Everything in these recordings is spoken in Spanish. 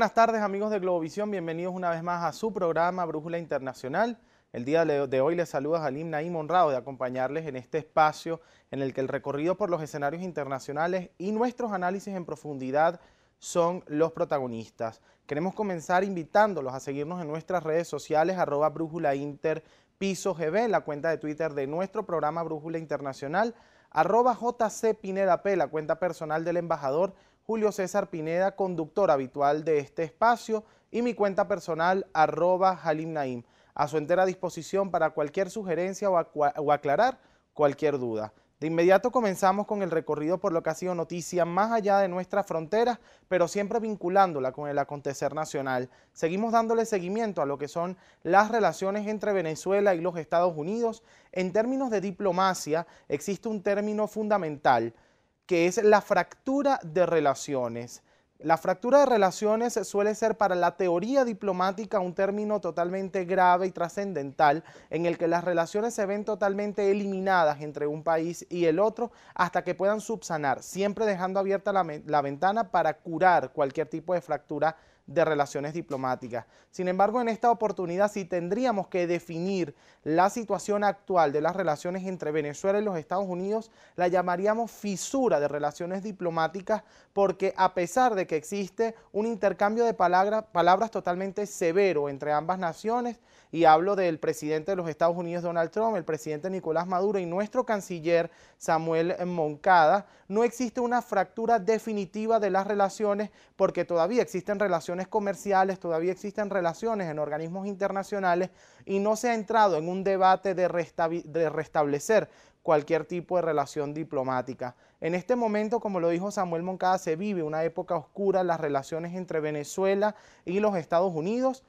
buenas tardes amigos de Globovisión, bienvenidos una vez más a su programa Brújula Internacional. El día de hoy les saluda Jalim Naim honrado de acompañarles en este espacio en el que el recorrido por los escenarios internacionales y nuestros análisis en profundidad son los protagonistas. Queremos comenzar invitándolos a seguirnos en nuestras redes sociales arroba brújula inter piso gb, la cuenta de Twitter de nuestro programa Brújula Internacional, arroba jc la cuenta personal del embajador Julio César Pineda, conductor habitual de este espacio, y mi cuenta personal, arroba Naim, a su entera disposición para cualquier sugerencia o aclarar cualquier duda. De inmediato comenzamos con el recorrido por lo que ha sido noticia más allá de nuestras fronteras, pero siempre vinculándola con el acontecer nacional. Seguimos dándole seguimiento a lo que son las relaciones entre Venezuela y los Estados Unidos. En términos de diplomacia existe un término fundamental que es la fractura de relaciones. La fractura de relaciones suele ser para la teoría diplomática un término totalmente grave y trascendental en el que las relaciones se ven totalmente eliminadas entre un país y el otro hasta que puedan subsanar, siempre dejando abierta la, ventana para curar cualquier tipo de fractura de relaciones diplomáticas. Sin embargo, en esta oportunidad si tendríamos que definir la situación actual de las relaciones entre Venezuela y los Estados Unidos, la llamaríamos fisura de relaciones diplomáticas, porque a pesar de que existe un intercambio de palabras, palabras totalmente severo entre ambas naciones, y hablo del presidente de los Estados Unidos, Donald Trump, el presidente Nicolás Maduro y nuestro canciller Samuel Moncada, no existe una fractura definitiva de las relaciones porque todavía existen relaciones comerciales, todavía existen relaciones en organismos internacionales y no se ha entrado en un debate de, restablecer cualquier tipo de relación diplomática. En este momento, como lo dijo Samuel Moncada, se vive una época oscura, las relaciones entre Venezuela y los Estados Unidos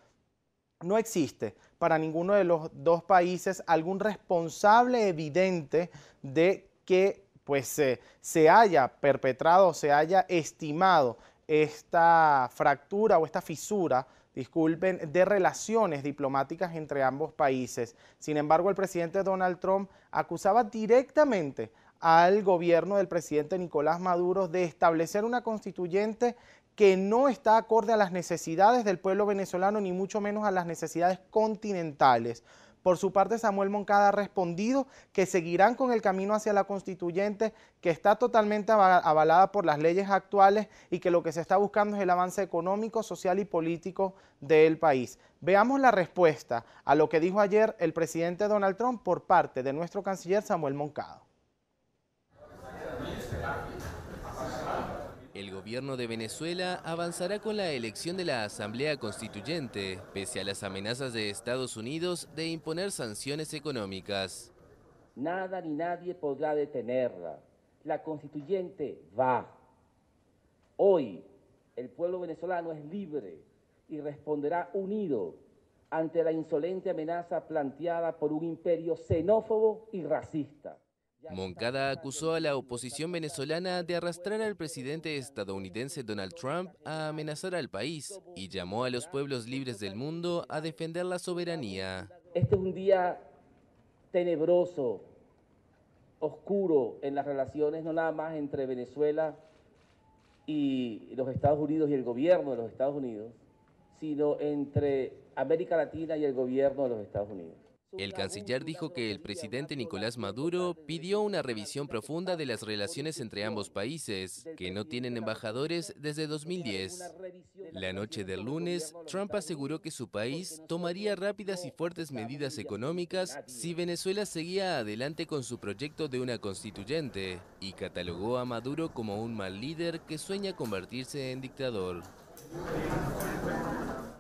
no existe para ninguno de los dos países algún responsable evidente de que pues se haya perpetrado, o se haya estimado esta fractura o esta fisura disculpen, de relaciones diplomáticas entre ambos países. Sin embargo, el presidente Donald Trump acusaba directamente al gobierno del presidente Nicolás Maduro de establecer una constituyente que no está acorde a las necesidades del pueblo venezolano, ni mucho menos a las necesidades continentales. Por su parte, Samuel Moncada ha respondido que seguirán con el camino hacia la constituyente, que está totalmente avalada por las leyes actuales y que lo que se está buscando es el avance económico, social y político del país. Veamos la respuesta a lo que dijo ayer el presidente Donald Trump por parte de nuestro canciller Samuel Moncada. El gobierno de Venezuela avanzará con la elección de la Asamblea Constituyente, pese a las amenazas de Estados Unidos de imponer sanciones económicas. Nada ni nadie podrá detenerla. La constituyente va. Hoy el pueblo venezolano es libre y responderá unido ante la insolente amenaza planteada por un imperio xenófobo y racista. Moncada acusó a la oposición venezolana de arrastrar al presidente estadounidense Donald Trump a amenazar al país y llamó a los pueblos libres del mundo a defender la soberanía. Este es un día tenebroso, oscuro en las relaciones no nada más entre Venezuela y los Estados Unidos y el gobierno de los Estados Unidos, sino entre América Latina y el gobierno de los Estados Unidos. El canciller dijo que el presidente Nicolás Maduro pidió una revisión profunda de las relaciones entre ambos países, que no tienen embajadores desde 2010. La noche del lunes, Trump aseguró que su país tomaría rápidas y fuertes medidas económicas si Venezuela seguía adelante con su proyecto de una constituyente, y catalogó a Maduro como un mal líder que sueña convertirse en dictador.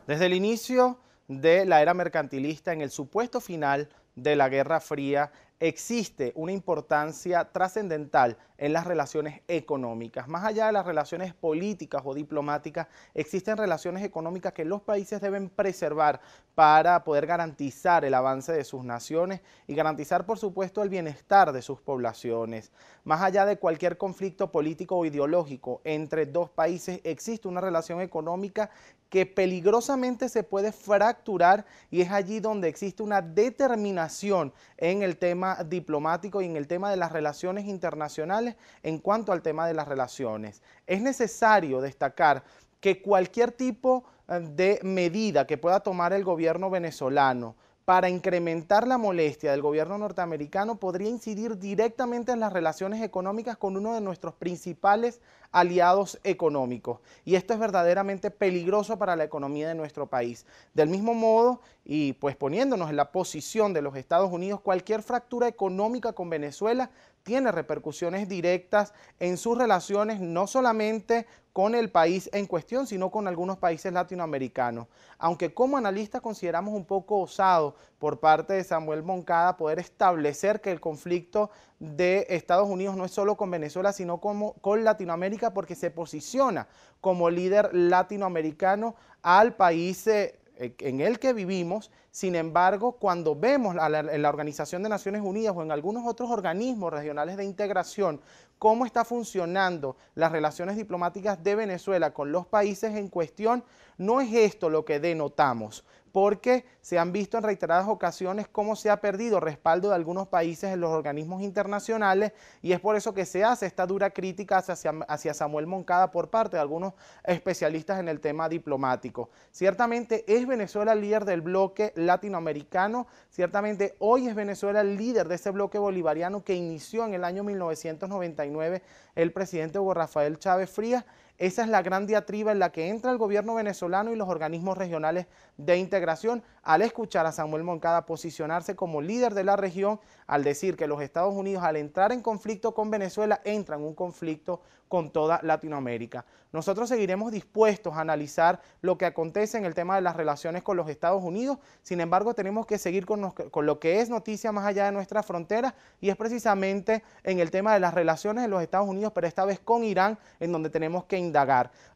Desde el inicio de la era mercantilista en el supuesto final de la Guerra Fría existe una importancia trascendental en las relaciones económicas. Más allá de las relaciones políticas o diplomáticas, existen relaciones económicas que los países deben preservar para poder garantizar el avance de sus naciones y garantizar, por supuesto, el bienestar de sus poblaciones. Más allá de cualquier conflicto político o ideológico entre dos países, existe una relación económica que peligrosamente se puede fracturar y es allí donde existe una determinación en el tema diplomático y en el tema de las relaciones internacionales en cuanto al tema de las relaciones. Es necesario destacar que cualquier tipo eh, de medida que pueda tomar el gobierno venezolano para incrementar la molestia del gobierno norteamericano podría incidir directamente en las relaciones económicas con uno de nuestros principales aliados económicos. Y esto es verdaderamente peligroso para la economía de nuestro país. Del mismo modo, y pues poniéndonos en la posición de los Estados Unidos, cualquier fractura económica con Venezuela tiene repercusiones directas en sus relaciones no solamente con el país en cuestión, sino con algunos países latinoamericanos. Aunque como analistas consideramos un poco osado por parte de Samuel Moncada poder establecer que el conflicto de Estados Unidos no es solo con Venezuela, sino con Latinoamérica, porque se posiciona como líder latinoamericano al país eh, en el que vivimos sin embargo, cuando vemos en la Organización de Naciones Unidas o en algunos otros organismos regionales de integración cómo está funcionando las relaciones diplomáticas de Venezuela con los países en cuestión, no es esto lo que denotamos, porque se han visto en reiteradas ocasiones cómo se ha perdido respaldo de algunos países en los organismos internacionales y es por eso que se hace esta dura crítica hacia, hacia, Samuel Moncada por parte de algunos especialistas en el tema diplomático. Ciertamente es Venezuela líder del bloque latinoamericano. Ciertamente hoy es Venezuela el líder de ese bloque bolivariano que inició en el año 1999 el presidente Hugo Rafael Chávez Frías esa es la gran diatriba en la que entra el gobierno venezolano y los organismos regionales de integración al escuchar a Samuel Moncada posicionarse como líder de la región, al decir que los Estados Unidos al entrar en conflicto con Venezuela entran en un conflicto con toda Latinoamérica. Nosotros seguiremos dispuestos a analizar lo que acontece en el tema de las relaciones con los Estados Unidos, sin embargo tenemos que seguir con, lo que es noticia más allá de nuestras fronteras y es precisamente en el tema de las relaciones de los Estados Unidos, pero esta vez con Irán, en donde tenemos que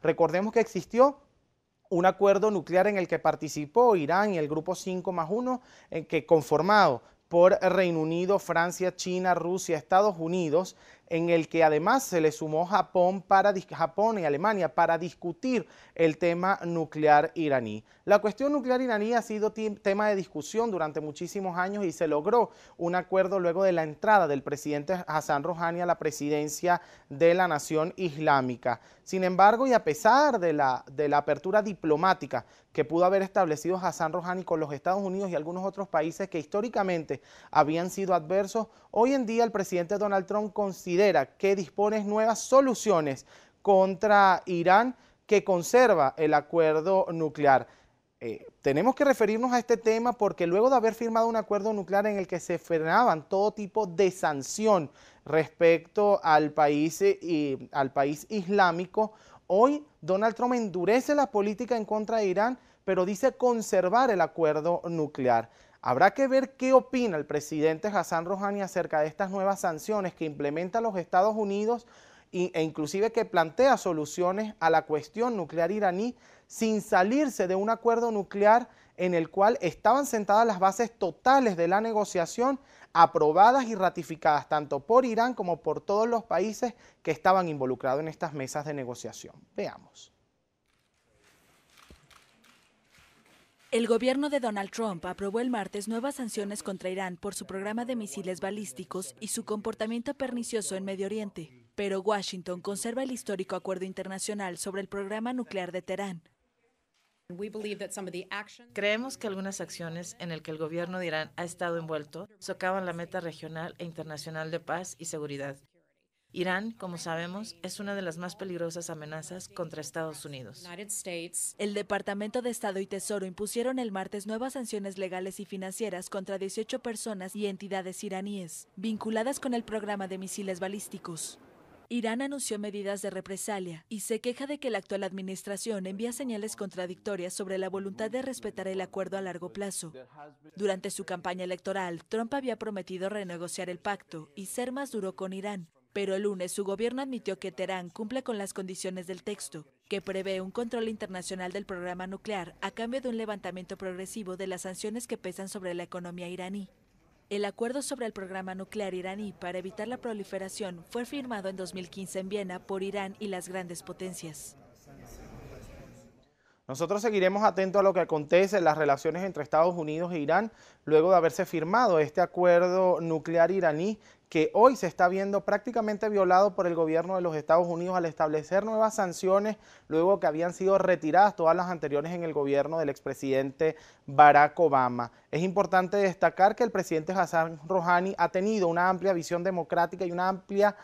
Recordemos que existió un acuerdo nuclear en el que participó Irán y el grupo 5 más 1, eh, que conformado por Reino Unido, Francia, China, Rusia, Estados Unidos, en el que además se le sumó Japón, para, Japón y Alemania para discutir el tema nuclear iraní. La cuestión nuclear iraní ha sido tema de discusión durante muchísimos años y se logró un acuerdo luego de la entrada del presidente Hassan Rouhani a la presidencia de la Nación Islámica. Sin embargo, y a pesar de la, de la apertura diplomática que pudo haber establecido Hassan Rouhani con los Estados Unidos y algunos otros países que históricamente habían sido adversos, hoy en día el presidente Donald Trump considera que dispone nuevas soluciones contra Irán que conserva el acuerdo nuclear. Eh, tenemos que referirnos a este tema porque luego de haber firmado un acuerdo nuclear en el que se frenaban todo tipo de sanción respecto al país, eh, al país islámico, hoy Donald Trump endurece la política en contra de Irán, pero dice conservar el acuerdo nuclear. Habrá que ver qué opina el presidente Hassan Rouhani acerca de estas nuevas sanciones que implementa los Estados Unidos e inclusive que plantea soluciones a la cuestión nuclear iraní sin salirse de un acuerdo nuclear en el cual estaban sentadas las bases totales de la negociación aprobadas y ratificadas tanto por Irán como por todos los países que estaban involucrados en estas mesas de negociación. Veamos. El gobierno de Donald Trump aprobó el martes nuevas sanciones contra Irán por su programa de misiles balísticos y su comportamiento pernicioso en Medio Oriente, pero Washington conserva el histórico acuerdo internacional sobre el programa nuclear de Teherán. Creemos que algunas acciones en las que el gobierno de Irán ha estado envuelto socavan la meta regional e internacional de paz y seguridad. Irán, como sabemos, es una de las más peligrosas amenazas contra Estados Unidos. El Departamento de Estado y Tesoro impusieron el martes nuevas sanciones legales y financieras contra 18 personas y entidades iraníes vinculadas con el programa de misiles balísticos. Irán anunció medidas de represalia y se queja de que la actual administración envía señales contradictorias sobre la voluntad de respetar el acuerdo a largo plazo. Durante su campaña electoral, Trump había prometido renegociar el pacto y ser más duro con Irán, pero el lunes su gobierno admitió que Teherán cumple con las condiciones del texto, que prevé un control internacional del programa nuclear a cambio de un levantamiento progresivo de las sanciones que pesan sobre la economía iraní. El acuerdo sobre el programa nuclear iraní para evitar la proliferación fue firmado en 2015 en Viena por Irán y las grandes potencias. Nosotros seguiremos atentos a lo que acontece en las relaciones entre Estados Unidos e Irán luego de haberse firmado este acuerdo nuclear iraní que hoy se está viendo prácticamente violado por el gobierno de los Estados Unidos al establecer nuevas sanciones luego que habían sido retiradas todas las anteriores en el gobierno del expresidente Barack Obama. Es importante destacar que el presidente Hassan Rouhani ha tenido una amplia visión democrática y una amplia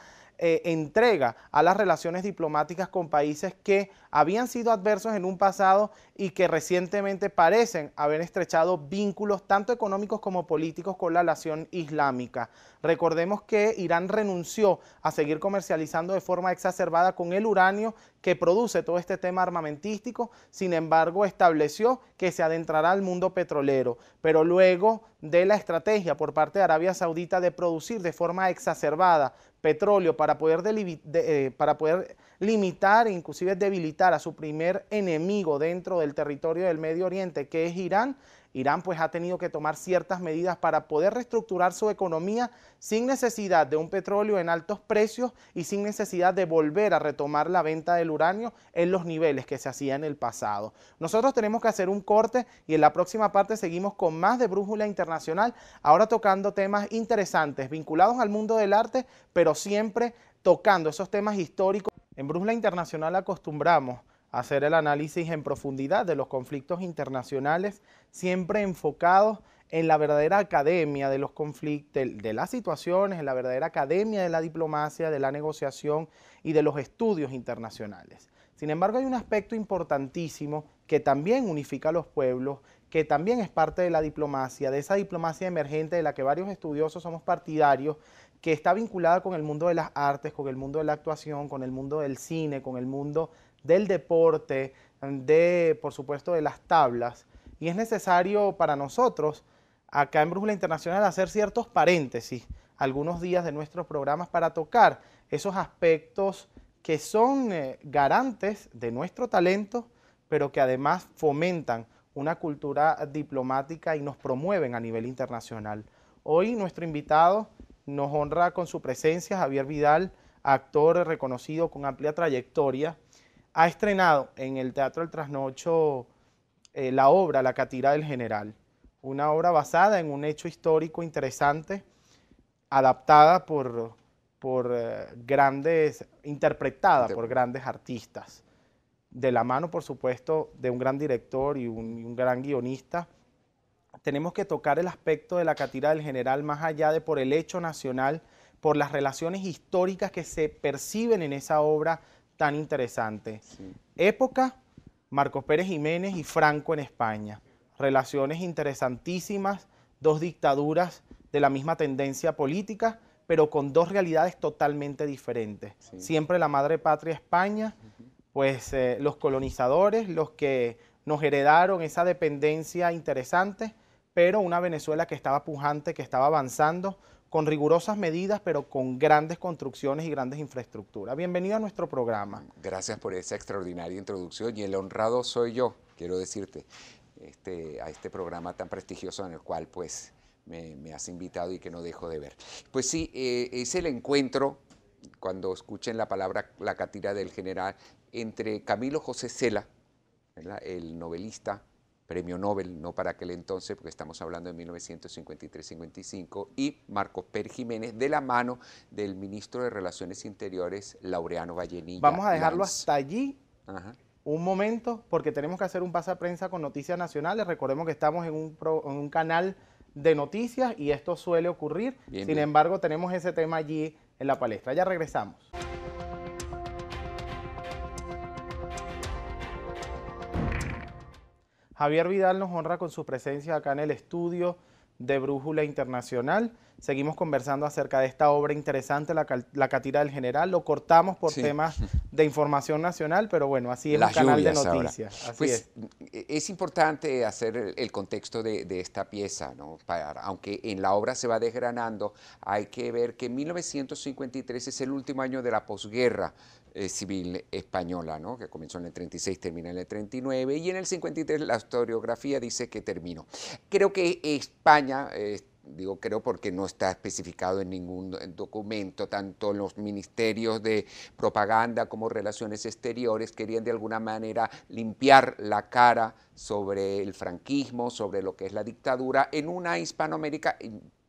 eh, entrega a las relaciones diplomáticas con países que habían sido adversos en un pasado y que recientemente parecen haber estrechado vínculos tanto económicos como políticos con la nación islámica. Recordemos que Irán renunció a seguir comercializando de forma exacerbada con el uranio que produce todo este tema armamentístico, sin embargo estableció que se adentrará al mundo petrolero, pero luego de la estrategia por parte de Arabia Saudita de producir de forma exacerbada petróleo para poder, eh, para poder limitar e inclusive debilitar a su primer enemigo dentro del territorio del Medio Oriente, que es Irán, Irán pues ha tenido que tomar ciertas medidas para poder reestructurar su economía sin necesidad de un petróleo en altos precios y sin necesidad de volver a retomar la venta del uranio en los niveles que se hacía en el pasado. Nosotros tenemos que hacer un corte y en la próxima parte seguimos con más de Brújula Internacional, ahora tocando temas interesantes vinculados al mundo del arte, pero siempre tocando esos temas históricos. En Brújula Internacional acostumbramos hacer el análisis en profundidad de los conflictos internacionales, siempre enfocados en la verdadera academia de los conflictos, de, las situaciones, en la verdadera academia de la diplomacia, de la negociación y de los estudios internacionales. Sin embargo, hay un aspecto importantísimo que también unifica a los pueblos, que también es parte de la diplomacia, de esa diplomacia emergente de la que varios estudiosos somos partidarios, que está vinculada con el mundo de las artes, con el mundo de la actuación, con el mundo del cine, con el mundo del deporte, de, por supuesto, de las tablas. Y es necesario para nosotros, acá en Brújula Internacional, hacer ciertos paréntesis algunos días de nuestros programas para tocar esos aspectos que son eh, garantes de nuestro talento, pero que además fomentan una cultura diplomática y nos promueven a nivel internacional. Hoy nuestro invitado nos honra con su presencia, Javier Vidal, actor reconocido con amplia trayectoria, ha estrenado en el Teatro del Trasnocho eh, la obra La Catira del General, una obra basada en un hecho histórico interesante, adaptada por, por eh, grandes, interpretada por grandes artistas, de la mano, por supuesto, de un gran director y un, y un gran guionista. Tenemos que tocar el aspecto de la Catira del General más allá de por el hecho nacional, por las relaciones históricas que se perciben en esa obra tan interesante. Época, Marcos Pérez Jiménez y Franco en España. Relaciones interesantísimas, dos dictaduras de la misma tendencia política, pero con dos realidades totalmente diferentes. Siempre la madre patria España, pues eh, los colonizadores, los que nos heredaron esa dependencia interesante, pero una Venezuela que estaba pujante, que estaba avanzando con rigurosas medidas, pero con grandes construcciones y grandes infraestructuras. Bienvenido a nuestro programa. Gracias por esa extraordinaria introducción y el honrado soy yo, quiero decirte, este, a este programa tan prestigioso en el cual pues me, has invitado y que no dejo de ver. Pues sí, eh, es el encuentro, cuando escuchen la palabra la catira del general, entre Camilo José Cela, el novelista, premio Nobel, no para aquel entonces, porque estamos hablando de 1953-55, y Marcos Pérez Jiménez de la mano del ministro de Relaciones Interiores, Laureano Vallenilla. Vamos a dejarlo hasta allí. Un momento, porque tenemos que hacer un pase a prensa con Noticias Nacionales. Recordemos que estamos en un, canal de noticias y esto suele ocurrir. Sin embargo, tenemos ese tema allí en la palestra. Ya regresamos. Javier Vidal nos honra con su presencia acá en el estudio de Brújula Internacional. Seguimos conversando acerca de esta obra interesante, La, la Catira del General. Lo cortamos por temas de información nacional, pero bueno, así es el canal de noticias. Así pues, e-, es. importante hacer el, contexto de, de, esta pieza, ¿no? Para, aunque en la obra se va desgranando, hay que ver que 1953 es el último año de la posguerra. Eh, civil española, ¿no? que comenzó en el 36, termina en el 39, y en el 53 la historiografía dice que terminó. Creo que España... Eh, digo creo porque no está especificado en ningún documento, tanto los ministerios de propaganda como relaciones exteriores querían de alguna manera limpiar la cara sobre el franquismo, sobre lo que es la dictadura, en una Hispanoamérica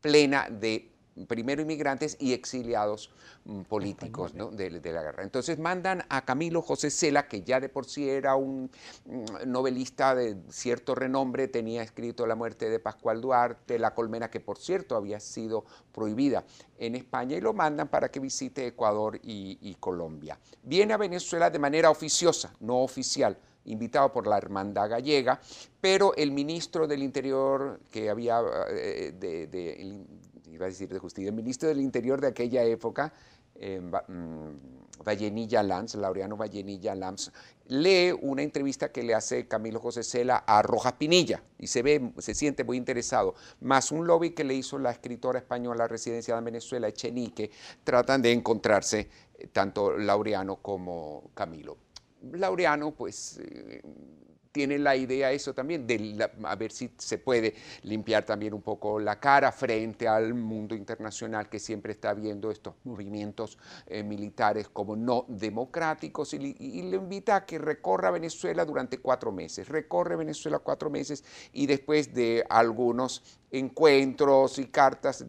plena de primero inmigrantes y exiliados mm, políticos de, la guerra. Entonces mandan a Camilo José Cela, que ya de por sí era un mm, novelista de cierto renombre, tenía escrito La muerte de Pascual Duarte, La colmena, que por cierto había sido prohibida en España, y lo mandan para que visite Ecuador y, Colombia. Viene a Venezuela de manera oficiosa, no oficial invitado por la Hermandad Gallega, pero el ministro del Interior que había eh, de, iba a decir de justicia, el ministro del Interior de aquella época, eh, Vallenilla Lams, Laureano Vallenilla Lams, lee una entrevista que le hace Camilo José Cela a Rojas Pinilla y se ve, se siente muy interesado, más un lobby que le hizo la escritora española residenciada en Venezuela, Echenique, tratan de encontrarse eh, tanto Laureano como Camilo. Laureano, pues, eh, tiene la idea eso también, de a ver si se puede limpiar también un poco la cara frente al mundo internacional que siempre está viendo estos movimientos eh, militares como no democráticos y, le invita a que recorra Venezuela durante cuatro meses, recorre Venezuela cuatro meses y después de algunos encuentros y cartas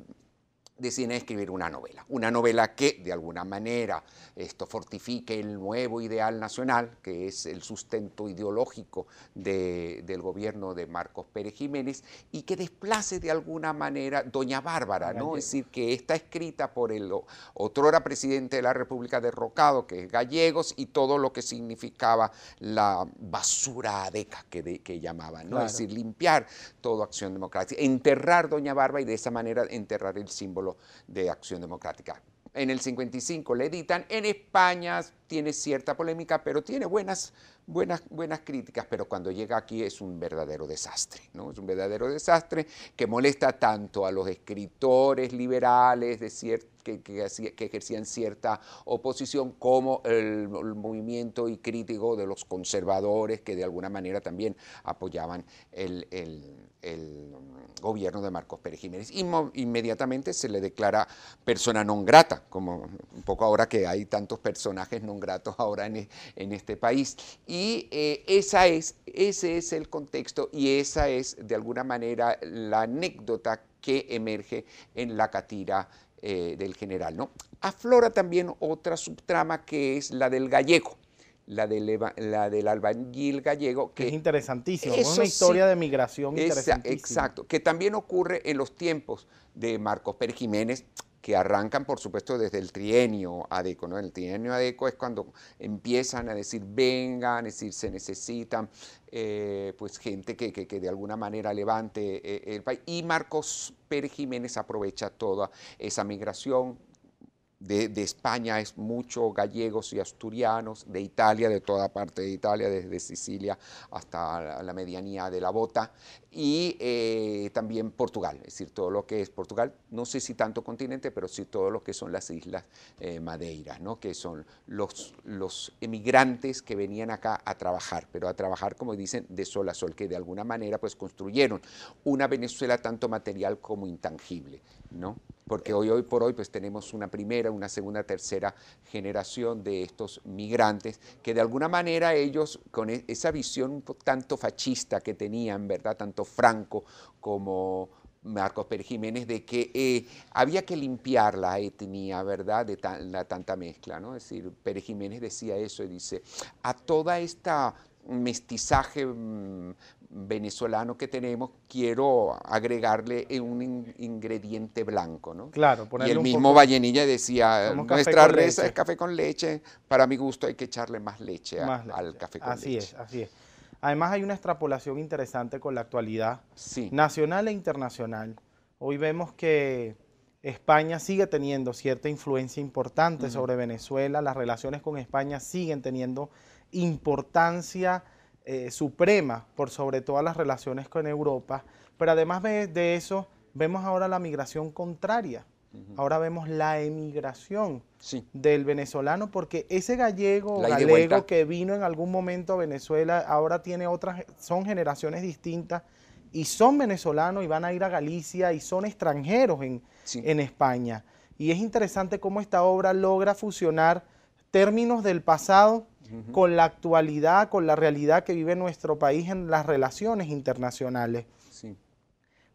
deciden escribir una novela, una novela que de alguna manera esto fortifique el nuevo ideal nacional, que es el sustento ideológico del gobierno de Marcos Pérez Jiménez, y que desplace de alguna manera Doña Bárbara, ¿no? Es decir, que está escrita por el otrora presidente de la República derrocado, que es Gallegos, y todo lo que significaba la basura adeca que, que llamaban, ¿no? Es decir, limpiar toda acción democrática, enterrar Doña Bárbara y de esa manera enterrar el símbolo de Acción Democrática. En el 55 le editan, en España tiene cierta polémica, pero tiene buenas, buenas, buenas críticas, pero cuando llega aquí es un verdadero desastre, ¿no? Es un verdadero desastre que molesta tanto a los escritores liberales de cierto que, ejercían cierta oposición, como el, movimiento y crítico de los conservadores que de alguna manera también apoyaban el, gobierno de Marcos Pérez Jiménez. inmediatamente se le declara persona non grata, como un poco ahora que hay tantos personajes non gratos ahora en, e, este país. Y eh, esa es, ese es el contexto y esa es de alguna manera la anécdota que emerge en la catira eh, del general. ¿no? Aflora también otra subtrama que es la del gallego la del, la del albañil gallego. Que, es interesantísimo, es una historia de migración Exacto, que también ocurre en los tiempos de Marcos Pérez Jiménez, que arrancan, por supuesto, desde el trienio ADECO. El trienio ADECO es cuando empiezan a decir, vengan, es decir, se necesitan eh, pues gente que, de alguna manera levante eh, el país. Y Marcos Pérez Jiménez aprovecha toda esa migración de, España es mucho gallegos y asturianos, de Italia, de toda parte de Italia, desde Sicilia hasta la, la medianía de la bota, y eh, también Portugal, es decir, todo lo que es Portugal, no sé si tanto continente, pero sí todo lo que son las islas eh, Madeiras, ¿no? que son los, los emigrantes que venían acá a trabajar, pero a trabajar, como dicen, de sol a sol, que de alguna manera pues construyeron una Venezuela tanto material como intangible, ¿no? porque hoy, hoy por hoy pues tenemos una primera, una segunda, tercera generación de estos migrantes que de alguna manera ellos con e, esa visión un tanto fascista que tenían, ¿verdad? Tanto Franco, como Marcos Pérez Jiménez, de que eh, había que limpiar la etnia, ¿verdad?, de la tanta mezcla, ¿no? Es decir, Pérez Jiménez decía eso y dice, a toda esta mestizaje mm, venezolano que tenemos, quiero agregarle un ingrediente blanco, ¿no? Claro, Y el mismo Vallenilla decía, nuestra reza es café con leche, para mi gusto hay que echarle más leche, al café con leche. Así es, así es. Además hay una extrapolación interesante con la actualidad nacional e internacional. Hoy vemos que España sigue teniendo cierta influencia importante sobre Venezuela, las relaciones con España siguen teniendo importancia eh, suprema por sobre todas las relaciones con Europa, pero además de eso vemos ahora la migración contraria Ahora vemos la emigración del venezolano, porque ese gallego que vino en algún momento a Venezuela, ahora tiene otras, son generaciones distintas y son venezolanos y van a ir a Galicia y son extranjeros en, España. Y es interesante cómo esta obra logra fusionar términos del pasado con la actualidad, con la realidad que vive nuestro país en las relaciones internacionales.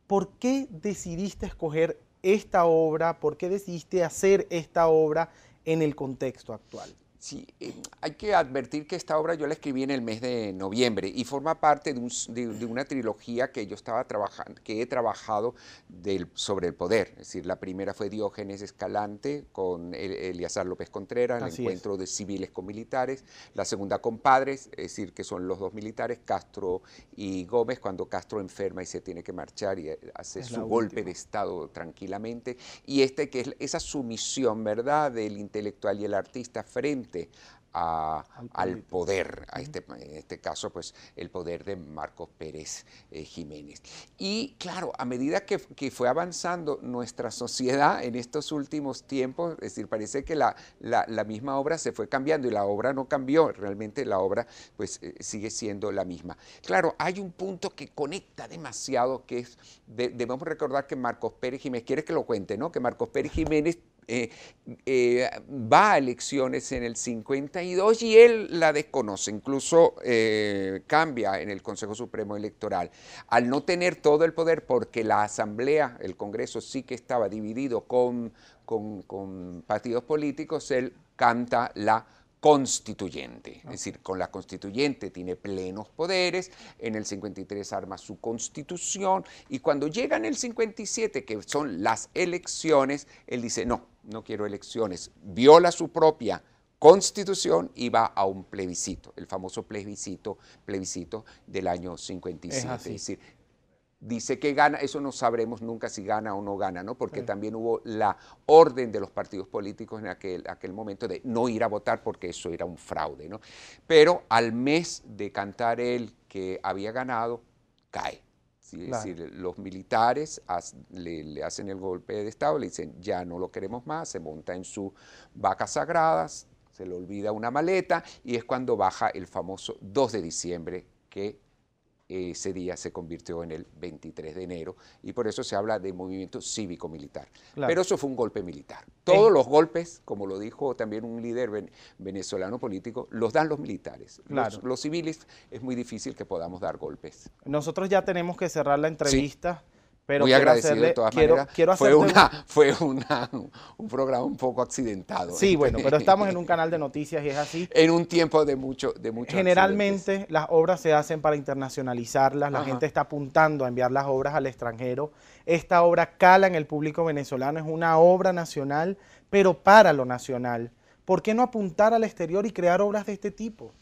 ¿Por qué decidiste escoger esta obra, por qué decidiste hacer esta obra en el contexto actual? Sí, eh, hay que advertir que esta obra yo la escribí en el mes de noviembre y forma parte de, una trilogía que yo estaba trabajando, que he trabajado sobre el poder. Es decir, la primera fue Diógenes Escalante con el, Eliazar López Contreras, el encuentro de civiles con militares. La segunda con padres, es decir, que son los dos militares, Castro y Gómez, cuando Castro enferma y se tiene que marchar y eh, hace su golpe de Estado tranquilamente. Y este que es esa sumisión, ¿verdad?, del intelectual y el artista frente al poder, este, en este caso, pues el poder de Marcos Pérez eh, Jiménez. Y claro, a medida que, fue avanzando nuestra sociedad en estos últimos tiempos, es decir, parece que la, misma obra se fue cambiando y la obra no cambió, realmente la obra pues eh, sigue siendo la misma. Claro, hay un punto que conecta demasiado, que es, debemos recordar que Marcos Pérez Jiménez, quiere que lo cuente, ¿no? Que Marcos Pérez Jiménez eh, eh, va a elecciones en el 52 y él la desconoce, incluso eh, cambia en el Consejo Supremo Electoral. Al no tener todo el poder, porque la Asamblea, el Congreso sí que estaba dividido con, con partidos políticos, él canta la constituyente. Es decir, con la constituyente tiene plenos poderes, en el 53 arma su constitución y cuando llega en el 57, que son las elecciones, él dice, no, no quiero elecciones, viola su propia constitución y va a un plebiscito, el famoso plebiscito, plebiscito del año 57. es decir, dice que gana, eso no sabremos nunca si gana o no gana, ¿no? Porque también hubo la orden de los partidos políticos en aquel, aquel momento de no ir a votar porque eso era un fraude, ¿no? Pero al mes de cantar él que había ganado, cae. Es decir, los militares le, le, hacen el golpe de Estado, le dicen, ya no lo queremos más, se monta en sus vacas sagradas, se le olvida una maleta y es cuando baja el famoso 2 de diciembre que ese día se convirtió en el 23 de enero y por eso se habla de movimiento cívico-militar. Pero eso fue un golpe militar. Todos los golpes, como lo dijo también un líder venezolano político, los dan los militares. Los, civiles es muy difícil que podamos dar golpes. Nosotros ya tenemos que cerrar la entrevista. Pero Muy agradecido de todas quiero, maneras. fue una, fue un programa un poco accidentado. Sí, ¿eh? bueno, pero estamos en un canal de noticias y es así. En un tiempo de mucho, de mucho Generalmente las obras se hacen para internacionalizarlas, la gente está apuntando a enviar las obras al extranjero. Esta obra cala en el público venezolano, es una obra nacional, pero para lo nacional. ¿Por qué no apuntar al exterior y crear obras de este tipo?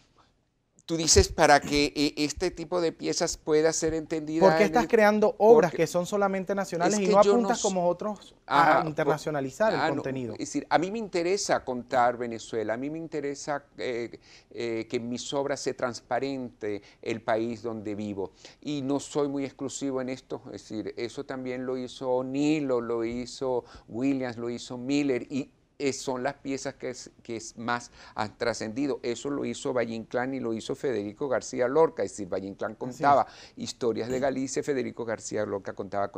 Tú dices para que eh, este tipo de piezas pueda ser entendida. ¿Por qué estás creando obras que son solamente nacionales y no apuntas como otros a ah, internacionalizar el ah, contenido? es decir, a mí me interesa contar Venezuela, a mí me interesa eh, eh, que mis obras se transparente el país donde vivo. Y no soy muy exclusivo en esto, es decir, eso también lo hizo O'Neill, lo hizo Williams, lo hizo Miller y eh, son las piezas que, que es más han trascendido. Eso lo hizo Valle y lo hizo Federico García Lorca. Es decir, Valle contaba historias de Galicia, Federico García Lorca contaba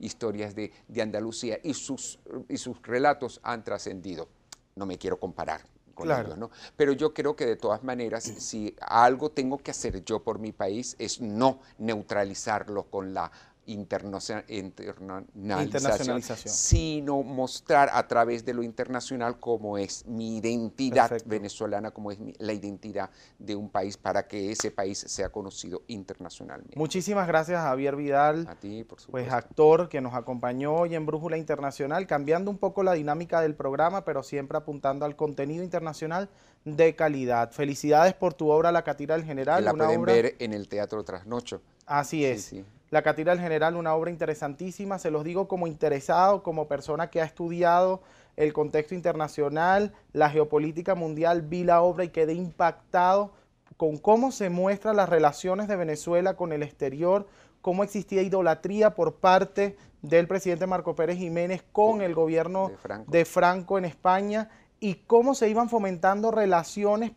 historias de, Andalucía y sus, y sus relatos han trascendido. No me quiero comparar, con Ellos, ¿no? Pero yo creo que de todas maneras, si algo tengo que hacer yo por mi país, es no neutralizarlo con la internacionalización, sino mostrar a través de lo internacional cómo es mi identidad venezolana, cómo es la identidad de un país para que ese país sea conocido internacionalmente. Muchísimas gracias Javier Vidal, a ti, por pues actor que nos acompañó hoy en Brújula Internacional, cambiando un poco la dinámica del programa, pero siempre apuntando al contenido internacional de calidad. Felicidades por tu obra La Catira del General. la pueden ver en el Teatro Trasnocho. Así es la Catedral General, una obra interesantísima, se los digo como interesado, como persona que ha estudiado el contexto internacional, la geopolítica mundial, vi la obra y quedé impactado con cómo se muestran las relaciones de Venezuela con el exterior, cómo existía idolatría por parte del presidente Marco Pérez Jiménez con el gobierno de de Franco en España y cómo se iban fomentando relaciones.